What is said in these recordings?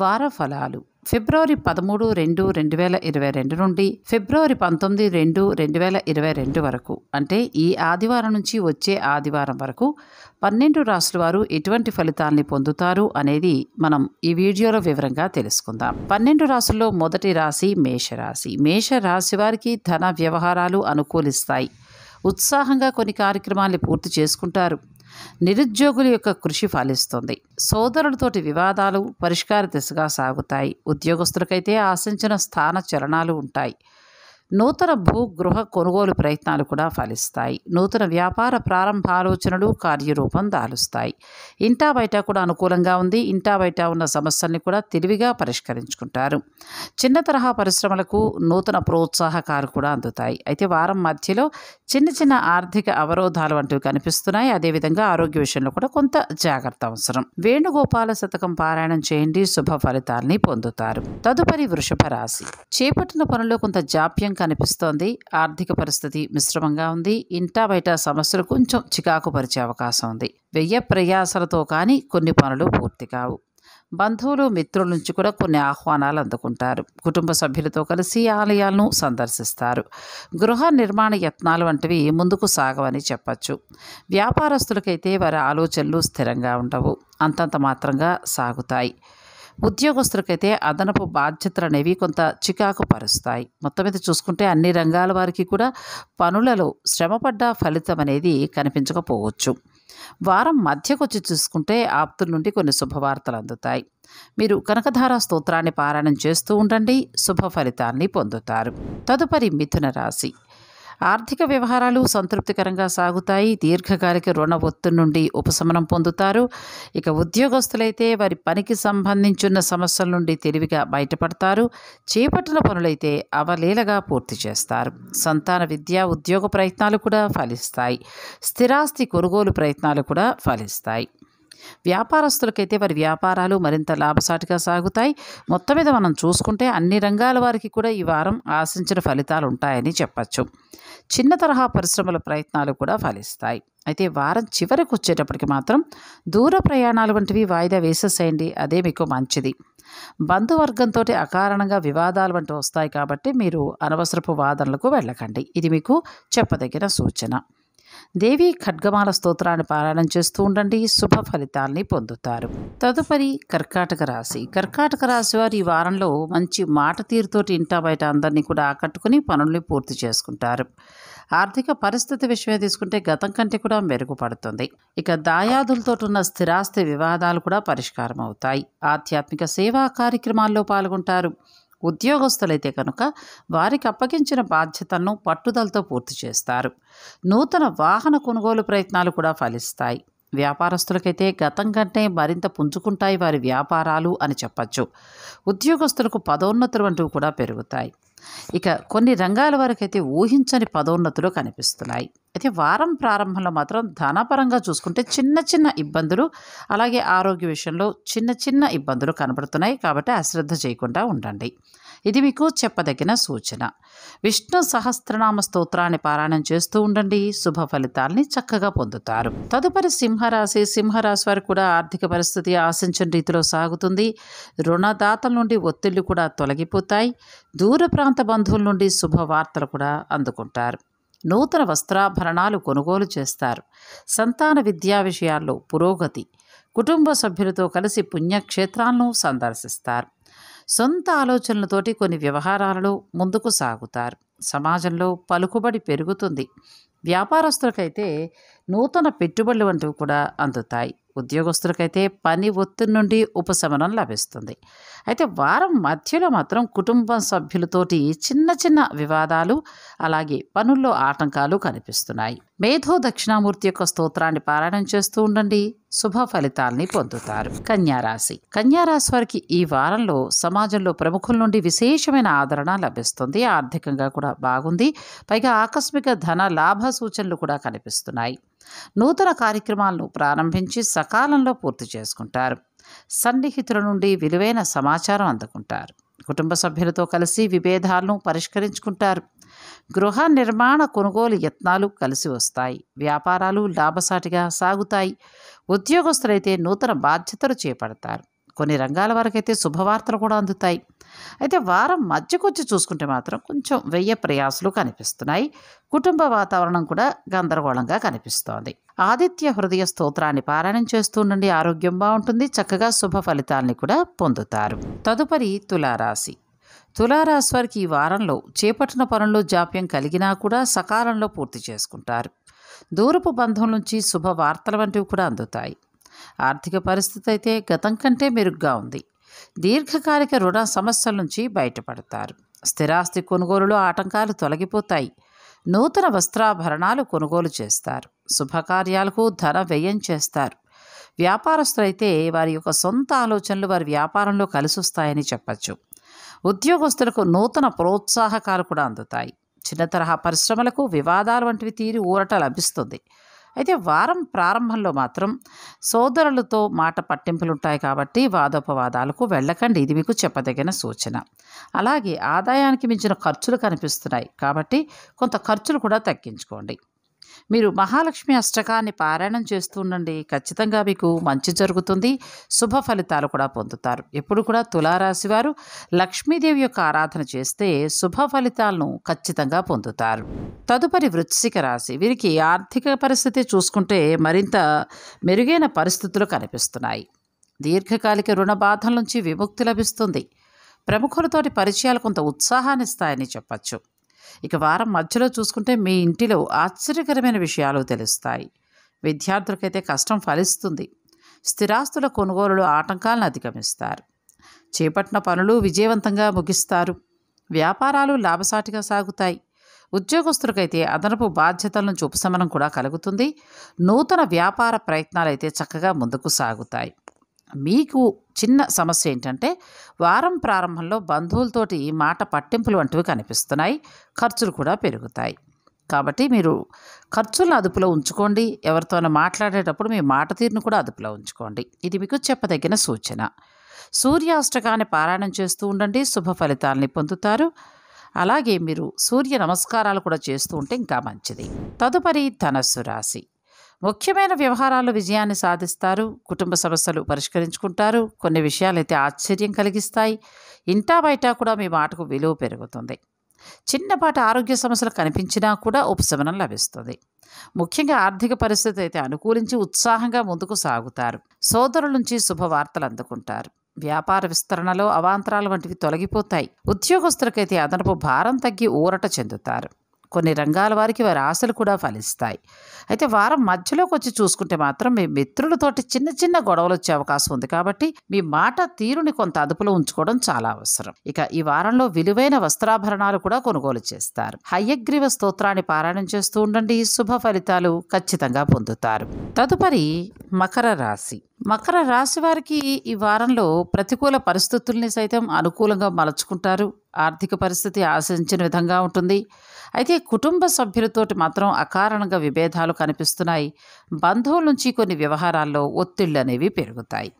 వార ఫలాలు ఫిబ్రవరి పదమూడు రెండు రెండు వేల ఇరవై రెండు నుండి ఫిబ్రవరి పంతొమ్మిది రెండు రెండు వేల ఇరవై రెండు వరకు అంటే ఈ ఆదివారం నుంచి వచ్చే ఆదివారం వరకు పన్నెండు రాష్ట్రాల వారు ఎటువంటి ఫలితాల్ని పొందుతారు అనేది మనం ఈ వీడియోలో వివరంగా తెలుసుకుందాం పన్నెండు రాశుల్లో మొదటి రాశి మేషరాశి మేషరాశి వారికి ధన వ్యవహారాలు అనుకూలిస్తాయి ఉత్సాహంగా కొన్ని కార్యక్రమాల్ని పూర్తి చేసుకుంటారు నిరుద్యోగుల యొక్క కృషి ఫలిస్తుంది సోదరులతోటి వివాదాలు పరిష్కార దిశగా సాగుతాయి ఉద్యోగస్తులకైతే ఆశించిన స్థాన చలనాలు ఉంటాయి నూతన భూగృహ కొనుగోలు ప్రయత్నాలు కూడా ఫలిస్తాయి నూతన వ్యాపార ప్రారంభ ఆలోచనలు కార్యరూపం దాలుస్తాయి ఇంటా బయట కూడా అనుకూలంగా ఉంది ఇంటా బయట ఉన్న సమస్యల్ని కూడా తెలివిగా పరిష్కరించుకుంటారు చిన్న తరహా పరిశ్రమలకు నూతన ప్రోత్సాహకాలు కూడా అందుతాయి అయితే వారం మధ్యలో చిన్న చిన్న ఆర్థిక అవరోధాలు వంటివి కనిపిస్తున్నాయి అదేవిధంగా ఆరోగ్య విషయంలో కూడా కొంత జాగ్రత్త అవసరం వేణుగోపాల శతకం పారాయణం చేయండి శుభ ఫలితాల్ని పొందుతారు తదుపరి వృషభ రాశి చేపట్టిన పనుల్లో కొంత జాప్యం కనిపిస్తోంది ఆర్థిక పరిస్థితి మిశ్రమంగా ఉంది ఇంటా బయట సమస్యలు కొంచెం చికాకు పరిచే అవకాశం ఉంది వ్యయ ప్రయాసలతో కానీ కొన్ని పనులు పూర్తి కావు బంధువులు మిత్రుల నుంచి కూడా కొన్ని ఆహ్వానాలు అందుకుంటారు కుటుంబ సభ్యులతో కలిసి ఆలయాలను సందర్శిస్తారు గృహ నిర్మాణ యత్నాలు వంటివి ముందుకు సాగవని చెప్పచ్చు వ్యాపారస్తులకైతే వారి ఆలోచనలు స్థిరంగా ఉండవు అంతంత మాత్రంగా సాగుతాయి ఉద్యోగస్తులకైతే అదనపు బాధ్యతలు అనేవి కొంత చికాకు పరుస్తాయి మొత్తం మీద చూసుకుంటే అన్ని రంగాల వారికి కూడా పనులలో శ్రమపడ్డ ఫలితం అనేది కనిపించకపోవచ్చు వారం మధ్యకొచ్చి చూసుకుంటే ఆప్తుల నుండి కొన్ని శుభవార్తలు అందుతాయి మీరు కనకధార స్తోత్రాన్ని పారాయణం చేస్తూ ఉండండి శుభ ఫలితాన్ని పొందుతారు తదుపరి మిథున రాశి ఆర్థిక వ్యవహారాలు సంతృప్తికరంగా సాగుతాయి దీర్ఘకాలిక రుణ ఒత్తిడి నుండి ఉపశమనం పొందుతారు ఇక ఉద్యోగస్తులైతే వారి పనికి సంబంధించిన సమస్యల నుండి తెలివిగా బయటపడతారు చేపట్టిన పనులైతే అవలీలగా పూర్తి చేస్తారు సంతాన విద్య ఉద్యోగ ప్రయత్నాలు కూడా ఫలిస్తాయి స్థిరాస్తి కొనుగోలు ప్రయత్నాలు కూడా ఫలిస్తాయి వ్యాపారస్తులకైతే వారి వ్యాపారాలు మరింత లాభసాటిగా సాగుతాయి మొత్తం మీద మనం చూసుకుంటే అన్ని రంగాల వారికి కూడా ఈ వారం ఆశించిన ఫలితాలు ఉంటాయని చెప్పచ్చు చిన్న తరహా పరిశ్రమల ప్రయత్నాలు కూడా ఫలిస్తాయి అయితే వారం చివరికి వచ్చేటప్పటికి మాత్రం దూర ప్రయాణాలు వంటివి వాయిదా వేసేసేయండి అదే మీకు మంచిది బంధువర్గంతో అకారణంగా వివాదాలు వంటి వస్తాయి కాబట్టి మీరు అనవసరపు వాదనలకు వెళ్ళకండి ఇది మీకు చెప్పదగిన సూచన దేవి ఖడ్గమాల స్తోత్రాన్ని పారాయణం చేస్తూ ఉండండి శుభ ఫలితాల్ని పొందుతారు తదుపరి కర్కాటక రాశి కర్కాటక రాశి వారు ఈ వారంలో మంచి మాట తీరుతోటి ఇంటా బయట అందరినీ కూడా ఆకట్టుకుని పనుల్ని పూర్తి చేసుకుంటారు ఆర్థిక పరిస్థితి విషయమే తీసుకుంటే గతం కంటే కూడా మెరుగుపడుతుంది ఇక దాయాదులతో ఉన్న స్థిరాస్తి వివాదాలు కూడా పరిష్కారం అవుతాయి ఆధ్యాత్మిక సేవా కార్యక్రమాల్లో పాల్గొంటారు ఉద్యోగస్తులైతే కనుక వారికి అప్పగించిన బాధ్యతలను పట్టుదలతో పూర్తి చేస్తారు నూతన వాహన కొనుగోలు ప్రయత్నాలు కూడా ఫలిస్తాయి వ్యాపారస్తులకైతే గతం కంటే మరింత పుంజుకుంటాయి వారి వ్యాపారాలు అని చెప్పచ్చు ఉద్యోగస్తులకు పదోన్నతులు వంటివి కూడా పెరుగుతాయి ఇక కొన్ని రంగాల వరకైతే ఊహించని పదోన్నతులు కనిపిస్తున్నాయి అయితే వారం ప్రారంభంలో మాత్రం ధనపరంగా చూసుకుంటే చిన్న చిన్న ఇబ్బందులు అలాగే ఆరోగ్య విషయంలో చిన్న చిన్న ఇబ్బందులు కనబడుతున్నాయి కాబట్టి అశ్రద్ధ చేయకుండా ఉండండి ఇది మీకు చెప్పదగిన సూచన విష్ణు సహస్రనామ స్తోత్రాన్ని పారాయణం చేస్తూ ఉండండి శుభ ఫలితాల్ని చక్కగా పొందుతారు తదుపరి సింహరాశి సింహరాశి వారు కూడా ఆర్థిక పరిస్థితి ఆశించిన రీతిలో సాగుతుంది రుణదాతల నుండి ఒత్తిళ్లు కూడా తొలగిపోతాయి దూర ప్రాంత బంధువుల నుండి శుభవార్తలు కూడా అందుకుంటారు నూతన వస్త్రాభరణాలు కొనుగోలు చేస్తారు సంతాన విద్యా విషయాల్లో పురోగతి కుటుంబ సభ్యులతో కలిసి పుణ్యక్షేత్రాలను సందర్శిస్తారు సొంత ఆలోచనలతోటి కొన్ని వ్యవహారాలలో ముందుకు సాగుతారు సమాజంలో పలుకుబడి పెరుగుతుంది వ్యాపారస్తులకైతే నూతన పెట్టుబడులు వంటివి కూడా అందుతాయి ఉద్యోగస్తులకైతే పని ఒత్తిడి నుండి ఉపశమనం లభిస్తుంది అయితే వారం మధ్యలో మాత్రం కుటుంబ సభ్యులతోటి చిన్న చిన్న వివాదాలు అలాగే పనుల్లో ఆటంకాలు కనిపిస్తున్నాయి మేధో దక్షిణామూర్తి యొక్క స్తోత్రాన్ని పారాయణం చేస్తూ ఉండండి శుభ ఫలితాల్ని పొందుతారు కన్యారాశి కన్యారాశి వారికి ఈ వారంలో సమాజంలో ప్రముఖుల నుండి విశేషమైన ఆదరణ లభిస్తుంది ఆర్థికంగా కూడా బాగుంది పైగా ఆకస్మిక ధన లాభ సూచనలు కూడా కనిపిస్తున్నాయి నూతన కార్యక్రమాలను ప్రారంభించి సకాలంలో పూర్తి చేసుకుంటారు సన్నిహితుల నుండి విలువైన సమాచారం అందుకుంటారు కుటుంబ సభ్యులతో కలిసి విభేదాలను పరిష్కరించుకుంటారు గృహ నిర్మాణ కొనుగోలు యత్నాలు కలిసి వస్తాయి వ్యాపారాలు లాభసాటిగా సాగుతాయి ఉద్యోగస్తులైతే నూతన బాధ్యతలు చేపడతారు కొన్ని రంగాల వరకైతే శుభవార్తలు కూడా అందుతాయి అయితే వారం మధ్యకొచ్చి చూసుకుంటే మాత్రం కొంచెం వెయ్య ప్రయాసులు కనిపిస్తున్నాయి కుటుంబ వాతావరణం కూడా గందరగోళంగా కనిపిస్తోంది ఆదిత్య హృదయ స్తోత్రాన్ని పారాయణం చేస్తుండండి ఆరోగ్యం బాగుంటుంది చక్కగా శుభ ఫలితాల్ని కూడా పొందుతారు తదుపరి తులారాశి తులారాశి వారికి ఈ వారంలో చేపట్టిన పనుల్లో జాప్యం కలిగినా కూడా సకాలంలో పూర్తి చేసుకుంటారు దూరపు బంధం నుంచి శుభ వార్తలు వంటివి కూడా అందుతాయి ఆర్థిక పరిస్థితి అయితే గతం కంటే మెరుగ్గా ఉంది దీర్ఘకాలిక రుణ సమస్యల నుంచి బయటపడతారు స్థిరాస్తి కొనుగోలులో ఆటంకాలు తొలగిపోతాయి నూతన వస్త్రాభరణాలు కొనుగోలు చేస్తారు శుభకార్యాలకు ధన వ్యయం చేస్తారు వ్యాపారస్తులైతే వారి యొక్క సొంత ఆలోచనలు వారి వ్యాపారంలో కలిసొస్తాయని చెప్పచ్చు ఉద్యోగస్తులకు నూతన ప్రోత్సాహకాలు కూడా అందుతాయి చిన్న తరహా పరిశ్రమలకు వివాదాలు వంటివి తీరి ఊరట లభిస్తుంది అయితే వారం ప్రారంభంలో మాత్రం సోదరులతో మాట పట్టింపులు ఉంటాయి కాబట్టి వాదోపవాదాలకు వెళ్ళకండి ఇది మీకు చెప్పదగిన సూచన అలాగే ఆదాయానికి మించిన ఖర్చులు కనిపిస్తున్నాయి కాబట్టి కొంత ఖర్చులు కూడా తగ్గించుకోండి మీరు మహాలక్ష్మి అష్టకాన్ని పారాయణం చేస్తూ ఉండండి ఖచ్చితంగా మీకు మంచి జరుగుతుంది శుభ ఫలితాలు కూడా పొందుతారు ఎప్పుడు కూడా తులారాశి వారు లక్ష్మీదేవి యొక్క ఆరాధన చేస్తే శుభ ఫలితాలను ఖచ్చితంగా పొందుతారు తదుపరి వృత్సిక రాశి వీరికి ఆర్థిక పరిస్థితి చూసుకుంటే మరింత మెరుగైన పరిస్థితులు కనిపిస్తున్నాయి దీర్ఘకాలిక రుణ బాధల నుంచి విముక్తి లభిస్తుంది ప్రముఖులతోటి పరిచయాలు కొంత ఉత్సాహాన్ని ఇస్తాయని చెప్పచ్చు ఇక వారం మధ్యలో చూసుకుంటే మీ ఇంటిలో ఆశ్చర్యకరమైన విషయాలు తెలుస్తాయి విద్యార్థులకైతే కష్టం ఫలిస్తుంది స్థిరాస్తుల కొనుగోలులో ఆటంకాలను అధిగమిస్తారు చేపట్టిన పనులు విజయవంతంగా ముగిస్తారు వ్యాపారాలు లాభసాటిగా సాగుతాయి ఉద్యోగస్తులకైతే అదనపు బాధ్యతలను నుంచి ఉపశమనం కూడా కలుగుతుంది నూతన వ్యాపార ప్రయత్నాలు అయితే చక్కగా ముందుకు సాగుతాయి మీకు చిన్న సమస్య ఏంటంటే వారం ప్రారంభంలో బంధువులతోటి మాట పట్టింపులు వంటివి కనిపిస్తున్నాయి ఖర్చులు కూడా పెరుగుతాయి కాబట్టి మీరు ఖర్చులను అదుపులో ఉంచుకోండి ఎవరితోనో మాట్లాడేటప్పుడు మీ మాట తీరును కూడా అదుపులో ఉంచుకోండి ఇది మీకు చెప్పదగిన సూచన సూర్యాష్టకాన్ని పారాయణం చేస్తూ ఉండండి శుభ ఫలితాలని పొందుతారు అలాగే మీరు సూర్య నమస్కారాలు కూడా చేస్తూ ఉంటే ఇంకా మంచిది తదుపరి ధనస్సు రాశి ముఖ్యమైన వ్యవహారాలు విజయాన్ని సాధిస్తారు కుటుంబ సమస్యలు పరిష్కరించుకుంటారు కొన్ని విషయాలైతే ఆశ్చర్యం కలిగిస్తాయి ఇంటా బయట కూడా మీ మాటకు విలువ పెరుగుతుంది చిన్నపాటి ఆరోగ్య సమస్యలు కనిపించినా కూడా ఉపశమనం లభిస్తుంది ముఖ్యంగా ఆర్థిక పరిస్థితి అయితే అనుకూలించి ఉత్సాహంగా ముందుకు సాగుతారు సోదరుల నుంచి శుభవార్తలు అందుకుంటారు వ్యాపార విస్తరణలో అవాంతరాలు వంటివి తొలగిపోతాయి ఉద్యోగస్తులకైతే అదనపు భారం తగ్గి ఊరట చెందుతారు కొన్ని రంగాల వారికి వారి ఆశలు కూడా ఫలిస్తాయి అయితే వారం మధ్యలోకి వచ్చి చూసుకుంటే మాత్రం మీ మిత్రులతోటి చిన్న చిన్న గొడవలు వచ్చే అవకాశం ఉంది కాబట్టి మీ మాట తీరుని కొంత అదుపులో ఉంచుకోవడం చాలా అవసరం ఇక ఈ వారంలో విలువైన వస్త్రాభరణాలు కూడా కొనుగోలు చేస్తారు హయ్యగ్రీవ స్తోత్రాన్ని పారాయణం చేస్తూ ఉండండి శుభ ఫలితాలు ఖచ్చితంగా పొందుతారు తదుపరి మకర రాశి మకర రాశి వారికి ఈ వారంలో ప్రతికూల పరిస్థితుల్ని సైతం అనుకూలంగా మలుచుకుంటారు ఆర్థిక పరిస్థితి ఆశించిన విధంగా ఉంటుంది అయితే కుటుంబ సభ్యులతోటి మాత్రం అకారణంగా విభేదాలు కనిపిస్తున్నాయి బంధువుల నుంచి కొన్ని వ్యవహారాల్లో ఒత్తిళ్ళు అనేవి పెరుగుతాయి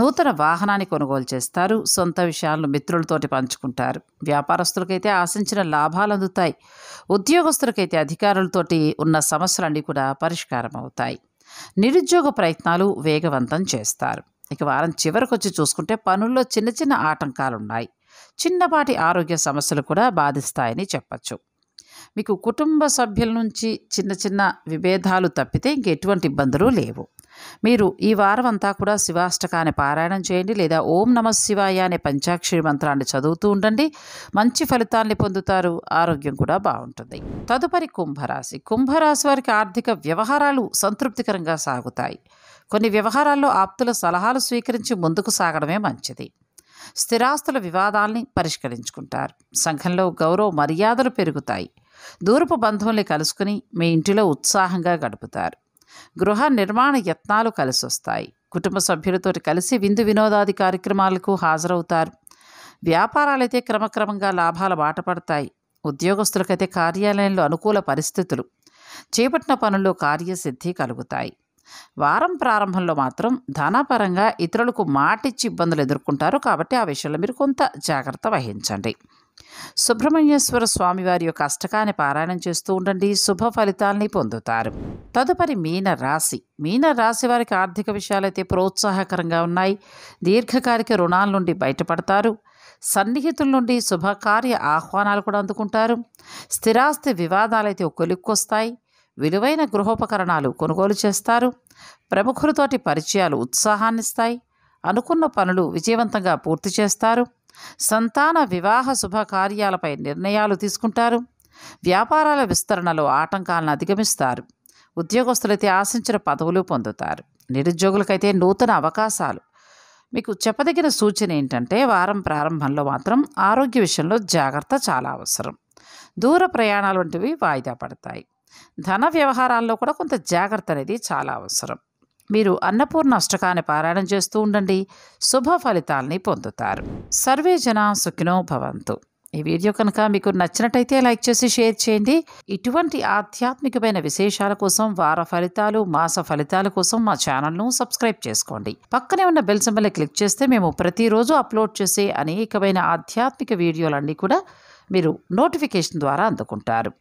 నూతన వాహనాన్ని కొనుగోలు చేస్తారు సొంత విషయాలను మిత్రులతోటి పంచుకుంటారు వ్యాపారస్తులకైతే ఆశించిన లాభాలు అందుతాయి ఉద్యోగస్తులకైతే అధికారులతోటి ఉన్న సమస్యలన్నీ కూడా పరిష్కారం అవుతాయి నిరుద్యోగ ప్రయత్నాలు వేగవంతం చేస్తారు ఇక వారం చివరికి వచ్చి చూసుకుంటే పనుల్లో చిన్న చిన్న ఆటంకాలున్నాయి చిన్నపాటి ఆరోగ్య సమస్యలు కూడా బాధిస్తాయని చెప్పచ్చు మీకు కుటుంబ సభ్యుల నుంచి చిన్న చిన్న విభేదాలు తప్పితే ఇంకెటువంటి ఇబ్బందులు లేవు మీరు ఈ వారం అంతా కూడా శివాష్టకాన్ని పారాయణం చేయండి లేదా ఓం నమ శివాయ అనే పంచాక్షరి మంత్రాన్ని చదువుతూ ఉండండి మంచి ఫలితాన్ని పొందుతారు ఆరోగ్యం కూడా బాగుంటుంది తదుపరి కుంభరాశి కుంభరాశి వారికి ఆర్థిక వ్యవహారాలు సంతృప్తికరంగా సాగుతాయి కొన్ని వ్యవహారాల్లో ఆప్తుల సలహాలు స్వీకరించి ముందుకు సాగడమే మంచిది స్థిరాస్తుల వివాదాల్ని పరిష్కరించుకుంటారు సంఘంలో గౌరవ మర్యాదలు పెరుగుతాయి దూరపు బంధువుల్ని కలుసుకుని మీ ఇంటిలో ఉత్సాహంగా గడుపుతారు గృహ నిర్మాణ యత్నాలు కలిసొస్తాయి కుటుంబ సభ్యులతో కలిసి విందు వినోదాది కార్యక్రమాలకు హాజరవుతారు వ్యాపారాలైతే క్రమక్రమంగా లాభాల బాట పడతాయి ఉద్యోగస్తులకైతే కార్యాలయంలో అనుకూల పరిస్థితులు చేపట్టిన పనుల్లో కార్యసిద్ధి కలుగుతాయి వారం ప్రారంభంలో మాత్రం ధనపరంగా ఇతరులకు మాటిచ్చి ఇబ్బందులు ఎదుర్కొంటారు కాబట్టి ఆ విషయంలో మీరు కొంత జాగ్రత్త వహించండి సుబ్రహ్మణ్యేశ్వర స్వామివారి యొక్క అష్టకాన్ని పారాయణం చేస్తూ ఉండండి శుభ ఫలితాల్ని పొందుతారు తదుపరి మీన రాశి మీన రాశి వారికి ఆర్థిక విషయాలైతే ప్రోత్సాహకరంగా ఉన్నాయి దీర్ఘకాలిక రుణాల నుండి బయటపడతారు సన్నిహితుల నుండి శుభకార్య ఆహ్వానాలు కూడా అందుకుంటారు స్థిరాస్తి వివాదాలైతే కొలుక్కొస్తాయి విలువైన గృహోపకరణాలు కొనుగోలు చేస్తారు ప్రముఖులతోటి పరిచయాలు ఉత్సాహాన్నిస్తాయి అనుకున్న పనులు విజయవంతంగా పూర్తి చేస్తారు సంతాన వివాహ శుభకార్యాలపై నిర్ణయాలు తీసుకుంటారు వ్యాపారాల విస్తరణలో ఆటంకాలను అధిగమిస్తారు ఉద్యోగస్తులైతే ఆశించిన పదవులు పొందుతారు నిరుద్యోగులకైతే నూతన అవకాశాలు మీకు చెప్పదగిన సూచన ఏంటంటే వారం ప్రారంభంలో మాత్రం ఆరోగ్య విషయంలో జాగ్రత్త చాలా అవసరం దూర ప్రయాణాలు వంటివి వాయిదా పడతాయి ధన వ్యవహారాల్లో కూడా కొంత జాగ్రత్త అనేది చాలా అవసరం మీరు అన్నపూర్ణ అష్టకాన్ని పారాయణం చేస్తూ ఉండండి శుభ ఫలితాలని పొందుతారు సర్వే జన సుఖినో భవంతు ఈ వీడియో కనుక మీకు నచ్చినట్టయితే లైక్ చేసి షేర్ చేయండి ఇటువంటి ఆధ్యాత్మికమైన విశేషాల కోసం వార ఫలితాలు మాస ఫలితాల కోసం మా ఛానల్ను సబ్స్క్రైబ్ చేసుకోండి పక్కనే ఉన్న బెల్ సింబల్ క్లిక్ చేస్తే మేము ప్రతిరోజు అప్లోడ్ చేసే అనేకమైన ఆధ్యాత్మిక వీడియోలన్నీ కూడా మీరు నోటిఫికేషన్ ద్వారా అందుకుంటారు